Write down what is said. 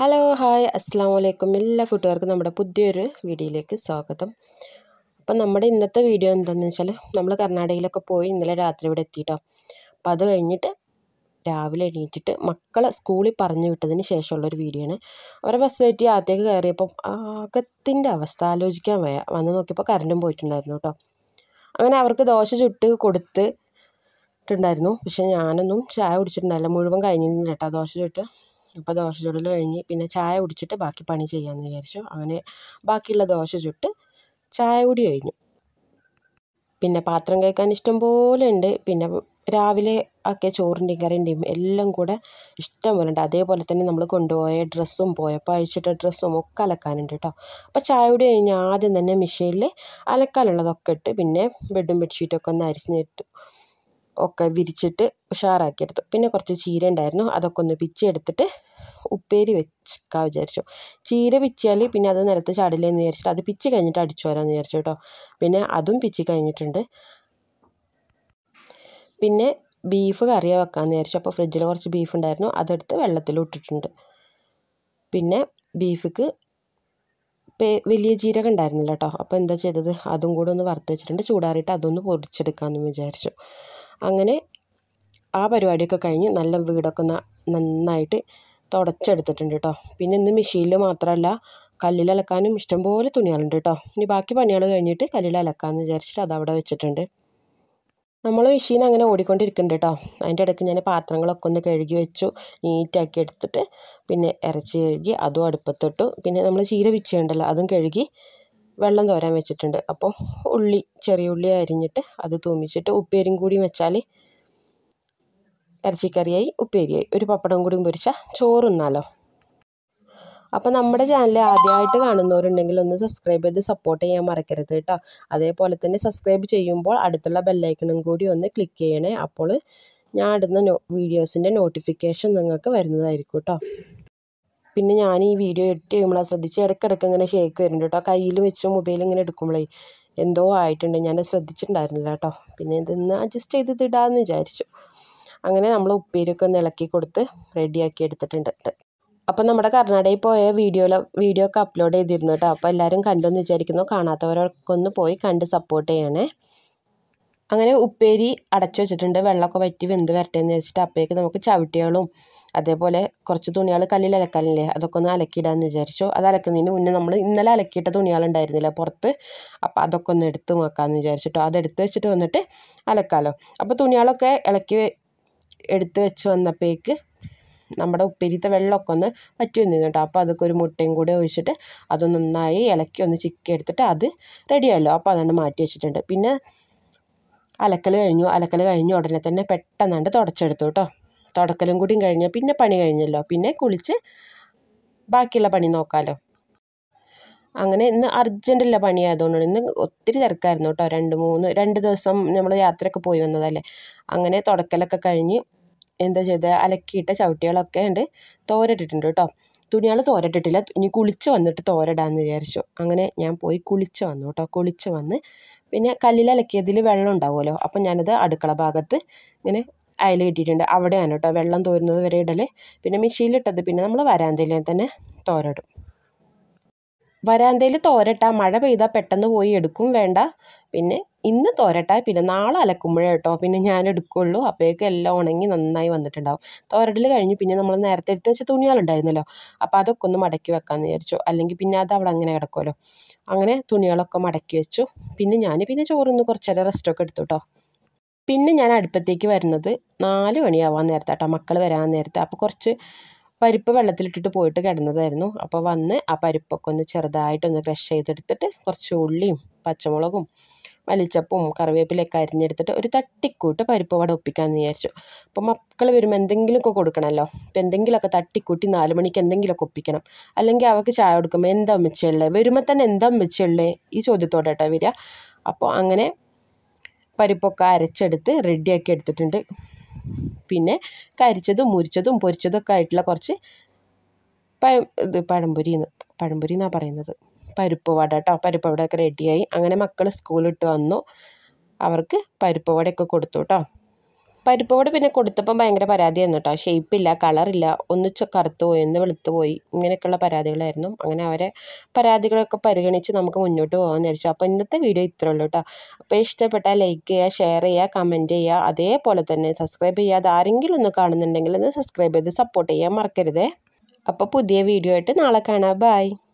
hello hi അസ്സാം വലൈക്കും എല്ലാ കൂട്ടുകാർക്കും നമ്മുടെ പുതിയൊരു വീഡിയോയിലേക്ക് സ്വാഗതം അപ്പം നമ്മുടെ ഇന്നത്തെ വീഡിയോ എന്താണെന്ന് വെച്ചാൽ നമ്മൾ കർണാടകയിലൊക്കെ പോയി ഇന്നലെ രാത്രി ഇവിടെ എത്തിയിട്ടോ അപ്പം അത് കഴിഞ്ഞിട്ട് രാവിലെ എണീറ്റിട്ട് മക്കളെ സ്കൂളിൽ പറഞ്ഞു വിട്ടതിന് ശേഷമുള്ളൊരു വീഡിയോ ആണ് അവരെ ബസ് കയറ്റി ആദ്യത്തേക്ക് കയറിയപ്പം ആകത്തിൻ്റെ അവസ്ഥ ആലോചിക്കാൻ വയ്യ വന്ന് നോക്കിയപ്പോൾ കറണ്ടും പോയിട്ടുണ്ടായിരുന്നു കേട്ടോ അങ്ങനെ അവർക്ക് ദോശ ചുട്ട് കൊടുത്ത് ായിരുന്നു പക്ഷെ ഞാനൊന്നും ചായ കുടിച്ചിട്ടുണ്ടായില്ല മുഴുവൻ കഴിഞ്ഞിരുന്നില്ല കേട്ടോ ദോശ ചുട്ട് അപ്പോൾ ദോശ ചുടൽ കഴിഞ്ഞ് പിന്നെ ചായ കുടിച്ചിട്ട് ബാക്കി പണി ചെയ്യാമെന്ന് വിചാരിച്ചു അങ്ങനെ ബാക്കിയുള്ള ദോശ ചുട്ട് ചായ കൂടി കഴിഞ്ഞു പിന്നെ പാത്രം കേൾക്കാൻ ഇഷ്ടം പോലെ ഉണ്ട് പിന്നെ രാവിലെ ഒക്കെ ചോറിൻ്റെയും കറിൻ്റെയും എല്ലാം കൂടെ ഇഷ്ടം പോലെ ഉണ്ട് അതേപോലെ തന്നെ നമ്മൾ കൊണ്ടുപോയ ഡ്രസ്സും പോയപ്പോൾ അഴിച്ചിട്ട ഡ്രസ്സും ഒക്കെ അലക്കാനുണ്ട് കേട്ടോ അപ്പോൾ ചായ കൂടി കഴിഞ്ഞ് ആദ്യം തന്നെ മിഷീനിൽ അലക്കാനുള്ളതൊക്കെ ഇട്ട് പിന്നെ ബെഡും ബെഡ്ഷീറ്റൊക്കെ ഒന്ന് അരിഞ്ഞിട്ട് ഒക്കെ വിരിച്ചിട്ട് ഉഷാറാക്കിയെടുത്തു പിന്നെ കുറച്ച് ചീര ഉണ്ടായിരുന്നു അതൊക്കെ ഒന്ന് പിച്ചെടുത്തിട്ട് ഉപ്പേരി വെക്കാൻ വിചാരിച്ചു ചീര പിച്ചിയാൽ പിന്നെ അത് നിലത്ത് ചാടില്ലെന്ന് വിചാരിച്ചിട്ട് അത് പിച്ചി കഴിഞ്ഞിട്ട് അടിച്ചു വരാമെന്ന് വിചാരിച്ചു കേട്ടോ പിന്നെ അതും പിച്ചി കഴിഞ്ഞിട്ടുണ്ട് പിന്നെ ബീഫ് കറിയ വെക്കാമെന്ന് വിചാരിച്ചു അപ്പോൾ ഫ്രിഡ്ജിൽ കുറച്ച് ബീഫ് ഉണ്ടായിരുന്നു അതെടുത്ത് വെള്ളത്തിൽ ഇട്ടിട്ടുണ്ട് പിന്നെ ബീഫിക്ക് വലിയ ജീരകം ഉണ്ടായിരുന്നില്ല കേട്ടോ അപ്പോൾ എന്താ ചെയ്തത് അതും കൂടെ ഒന്ന് വറുത്ത് വെച്ചിട്ടുണ്ട് ചൂടാറിയിട്ട് അതൊന്ന് പൊടിച്ചെടുക്കാമെന്ന് വിചാരിച്ചു അങ്ങനെ ആ പരിപാടിയൊക്കെ കഴിഞ്ഞ് നല്ല വീടൊക്കെ നന്നായിട്ട് തുടച്ചെടുത്തിട്ടുണ്ട് കേട്ടോ പിന്നെ ഇന്ന് മെഷീനിൽ മാത്രമല്ല കല്ലിൽ അലക്കാനും ഇഷ്ടംപോലെ തുണികളുണ്ട് കേട്ടോ ഇനി ബാക്കി പണികൾ കഴിഞ്ഞിട്ട് കല്ലിൽ അലക്കാമെന്ന് വിചാരിച്ചിട്ട് അതവിടെ വെച്ചിട്ടുണ്ട് നമ്മൾ മെഷീൻ അങ്ങനെ ഓടിക്കൊണ്ടിരിക്കുന്നുണ്ട് കേട്ടോ അതിൻ്റെ ഇടയ്ക്ക് ഞാൻ പാത്രങ്ങളൊക്കെ ഒന്ന് കഴുകി വെച്ചു നീറ്റാക്കി എടുത്തിട്ട് പിന്നെ ഇറച്ചി കഴുകി അതും അടുപ്പത്തിട്ടു പിന്നെ നമ്മൾ ചീര വിച്ചുണ്ടല്ലോ അതും കഴുകി വെള്ളം തോരാൻ വെച്ചിട്ടുണ്ട് അപ്പോൾ ഉള്ളി ചെറിയ ഉള്ളി അരിഞ്ഞിട്ട് അത് തൂമിച്ചിട്ട് ഉപ്പേരും കൂടി വെച്ചാൽ ഇറച്ചിക്കറിയായി ഉപ്പേരിയായി ഒരു പപ്പടം കൂടി പൊരിച്ച ചോറുന്നാലോ അപ്പോൾ നമ്മുടെ ചാനൽ ആദ്യമായിട്ട് കാണുന്നവരുണ്ടെങ്കിൽ ഒന്ന് സബ്സ്ക്രൈബ് ചെയ്ത് സപ്പോർട്ട് ചെയ്യാൻ മറക്കരുത് കേട്ടോ അതേപോലെ തന്നെ സബ്സ്ക്രൈബ് ചെയ്യുമ്പോൾ അടുത്തുള്ള ബെല്ലൈക്കണും കൂടി ഒന്ന് ക്ലിക്ക് ചെയ്യണേ അപ്പോൾ ഞാൻ ഇടുന്ന വീഡിയോസിൻ്റെ നോട്ടിഫിക്കേഷൻ നിങ്ങൾക്ക് വരുന്നതായിരിക്കും കേട്ടോ പിന്നെ ഞാൻ ഈ വീഡിയോ എഡിറ്റ് ചെയ്യുമ്പോൾ ശ്രദ്ധിച്ച് ഇടയ്ക്കിടയ്ക്ക് ഇങ്ങനെ ഷേക്ക് വരുന്നുണ്ട് കേട്ടോ കയ്യിൽ വെച്ച് മൊബൈൽ ഇങ്ങനെ എടുക്കുമ്പോഴേ എന്തോ ആയിട്ടുണ്ട് ഞാൻ ശ്രദ്ധിച്ചിട്ടുണ്ടായിരുന്നില്ല കേട്ടോ പിന്നെ ഇതൊന്ന് അഡ്ജസ്റ്റ് ചെയ്ത് ഇടാമെന്ന് വിചാരിച്ചു അങ്ങനെ നമ്മൾ ഉപ്പേരിയൊക്കെ ഒന്ന് ഇളക്കി കൊടുത്ത് റെഡിയാക്കി എടുത്തിട്ടുണ്ട് അപ്പോൾ നമ്മുടെ കർണാടകയിൽ പോയ വീഡിയോയിലോ വീഡിയോ ഒക്കെ അപ്ലോഡ് ചെയ്തിരുന്നു കേട്ടോ അപ്പോൾ എല്ലാവരും കണ്ടെന്ന് വിചാരിക്കുന്നു കാണാത്തവരൊക്കെ ഒന്ന് പോയി കണ്ട് സപ്പോർട്ട് ചെയ്യണേ അങ്ങനെ ഉപ്പേരി അടച്ചു വെച്ചിട്ടുണ്ട് വെള്ളമൊക്കെ വറ്റി വെന്ത് വരട്ടേന്ന് എന്ന് വെച്ചിട്ട് അപ്പേക്ക് നമുക്ക് ചവിട്ടികളും അതേപോലെ കുറച്ച് തുണികൾ കല്ലിൽ അലക്കാനില്ലേ അതൊക്കെ ഒന്ന് അലക്കിയിടാന്ന് വിചാരിച്ചു അത് അലക്കുന്നതിന് മുന്നേ നമ്മൾ ഇന്നലെ അലക്കിയിട്ട തുണികളുണ്ടായിരുന്നില്ല പുറത്ത് അപ്പോൾ അതൊക്കെ ഒന്ന് എടുത്ത് നോക്കാമെന്ന് വിചാരിച്ചിട്ടോ അതെടുത്ത് വെച്ചിട്ട് വന്നിട്ട് അലക്കാമല്ലോ അപ്പോൾ തുണികളൊക്കെ ഇളക്കി എടുത്തു വെച്ച് വന്നപ്പോഴേക്ക് നമ്മുടെ ഉപ്പേരിത്തെ വെള്ളമൊക്കെ ഒന്ന് വറ്റി വന്നിരുന്നു കേട്ടോ അപ്പോൾ അതൊക്കെ ഒരു മുട്ടയും കൂടി ഒഴിച്ചിട്ട് അത് നന്നായി ഇളക്കി ഒന്ന് ചിക്കി എടുത്തിട്ട് അത് റെഡിയായല്ലോ അപ്പോൾ അതുകൊണ്ട് മാറ്റി വെച്ചിട്ടുണ്ട് പിന്നെ അലക്കൽ കഴിഞ്ഞു അലക്കൽ കഴിഞ്ഞ ഉടനെ തന്നെ പെട്ടെന്നാണ്ട് തുടച്ചെടുത്തു കേട്ടോ തുടക്കലും കൂടിയും കഴിഞ്ഞു പിന്നെ പണി കഴിഞ്ഞല്ലോ പിന്നെ കുളിച്ച് ബാക്കിയുള്ള പണി നോക്കാമല്ലോ അങ്ങനെ ഇന്ന് അർജൻറ്റല്ല പണിയായതുകൊണ്ടാണ് ഇന്ന് ഒത്തിരി തിരക്കായിരുന്നു കേട്ടോ രണ്ട് മൂന്ന് രണ്ട് ദിവസം നമ്മൾ യാത്രയൊക്കെ പോയി വന്നതല്ലേ അങ്ങനെ തുടക്കലൊക്കെ കഴിഞ്ഞ് എന്താ ചെയ്തത് അലക്കിയിട്ട ചവിട്ടികളൊക്കെ ഉണ്ട് തോരട്ടിട്ടുണ്ട് കേട്ടോ തുണികൾ തോരട്ടിട്ടില്ല ഇനി കുളിച്ച് വന്നിട്ട് തോരടാന്ന് വിചാരിച്ചു അങ്ങനെ ഞാൻ പോയി കുളിച്ച് വന്നു കേട്ടോ കുളിച്ച് വന്ന് പിന്നെ കല്ലിൽ അലക്കിയതിൽ വെള്ളം ഉണ്ടാവുമല്ലോ അപ്പം ഞാനത് അടുക്കള ഭാഗത്ത് ഇങ്ങനെ അയൽ കിട്ടിയിട്ടുണ്ട് അവിടെയാണ് കേട്ടോ വെള്ളം തോരുന്നത് വരെ ഇടൽ പിന്നെ മെഷീനിലിട്ടത് പിന്നെ നമ്മൾ വരാന്തയിൽ തന്നെ തോരടും വരാന്തയിൽ തോരട്ട മഴ പെയ്താൽ പെട്ടെന്ന് പോയി എടുക്കും വേണ്ട പിന്നെ ഇന്ന് തോരട്ട പിന്നെ നാളെ അലക്കുമ്പോഴേ കേട്ടോ പിന്നെ ഞാൻ എടുക്കുള്ളൂ അപ്പോഴേക്കും എല്ലാം ഉണങ്ങി നന്നായി വന്നിട്ടുണ്ടാവും തോരടൽ കഴിഞ്ഞ് പിന്നെ നമ്മൾ നേരത്തെ എടുത്ത് വെച്ച തുണികളുണ്ടായിരുന്നല്ലോ അപ്പോൾ അതൊക്കെ ഒന്ന് മടക്കി വെക്കാമെന്ന് വിചാരിച്ചു അല്ലെങ്കിൽ പിന്നെ അത് അവിടെ അങ്ങനെ കിടക്കുമല്ലോ അങ്ങനെ തുണികളൊക്കെ മടക്കി വെച്ചു പിന്നെ ഞാൻ പിന്നെ ചോറൊന്ന് കുറച്ച് നേരം റെസ്റ്റൊക്കെ എടുത്തു കേട്ടോ പിന്നെ ഞാൻ അടുപ്പത്തേക്ക് വരുന്നത് നാല് മണിയാവാൻ നേരത്തെ കേട്ടോ മക്കൾ വരാൻ നേരത്തെ അപ്പോൾ കുറച്ച് പരിപ്പ് വെള്ളത്തിലിട്ടിട്ട് പോയിട്ട് കിടന്നതായിരുന്നു അപ്പോൾ വന്ന് ആ പരിപ്പൊക്കെ ഒന്ന് ഒന്ന് ക്രഷ് ചെയ്തെടുത്തിട്ട് കുറച്ച് ഉള്ളിയും പച്ചമുളകും മല്ലിച്ചപ്പും കറിവേപ്പിലൊക്കെ അരിഞ്ഞെടുത്തിട്ട് ഒരു തട്ടിക്കൂട്ട് പരിപ്പ് വട ഒപ്പിക്കാമെന്ന് വിചാരിച്ചു അപ്പോൾ മക്കൾ വരുമ്പോൾ എന്തെങ്കിലുമൊക്കെ കൊടുക്കണമല്ലോ അപ്പോൾ എന്തെങ്കിലുമൊക്കെ തട്ടിക്കൂട്ടി നാല് മണിക്ക് എന്തെങ്കിലുമൊക്കെ ഒപ്പിക്കണം അല്ലെങ്കിൽ അവൾക്ക് ചായ കൊടുക്കുമ്പോൾ എന്താ അമ്മച്ചുള്ളേ വരുമ്പോൾ തന്നെ എന്താ അമ്മച്ചുള്ളേ ഈ ചോദ്യത്തോടെ കേട്ടോ വരിക അപ്പോൾ അങ്ങനെ പരിപ്പൊക്കെ അരച്ചെടുത്ത് റെഡിയാക്കി എടുത്തിട്ടുണ്ട് പിന്നെ കരിച്ചതും മുരിച്ചതും പൊരിച്ചതൊക്കെ ആയിട്ടുള്ള കുറച്ച് പ ഇത് പഴംപൊരി പഴംപൊരി എന്നാണ് പറയുന്നത് പരിപ്പ് വട കേട്ടോ പരിപ്പ് വടയൊക്കെ റെഡിയായി അങ്ങനെ മക്കൾ സ്കൂളിട്ട് വന്നു അവർക്ക് പരിപ്പ് വടയൊക്കെ കൊടുത്തു കേട്ടോ പരിപ്പ് കൂടെ പിന്നെ കൊടുത്തപ്പം ഭയങ്കര പരാതിയായിരുന്നു കേട്ടോ ഷേപ്പില്ല കളറില്ല ഒന്നിച്ച് കറുത്തു പോയി ഒന്ന് വെളുത്തു പോയി ഇങ്ങനെയൊക്കെയുള്ള പരാതികളായിരുന്നു അങ്ങനെ അവരെ പരാതികളൊക്കെ പരിഗണിച്ച് നമുക്ക് മുന്നോട്ട് പോകാമെന്ന് വിചാരിച്ചു അപ്പോൾ ഇന്നത്തെ വീഡിയോ ഇത്രേ ഉള്ളൂ കേട്ടോ അപ്പോൾ ഇഷ്ടപ്പെട്ടാൽ ലൈക്ക് ചെയ്യുക ഷെയർ ചെയ്യുക കമൻറ്റ് ചെയ്യുക അതേപോലെ തന്നെ സബ്സ്ക്രൈബ് ചെയ്യുക അതാരെങ്കിലും ഒന്ന് കാണുന്നുണ്ടെങ്കിൽ ഒന്ന് സബ്സ്ക്രൈബ് ചെയ്ത് സപ്പോർട്ട് ചെയ്യാൻ മറക്കരുതേ അപ്പോൾ പുതിയ വീഡിയോ ആയിട്ട് നാളെ കാണാം ബായ്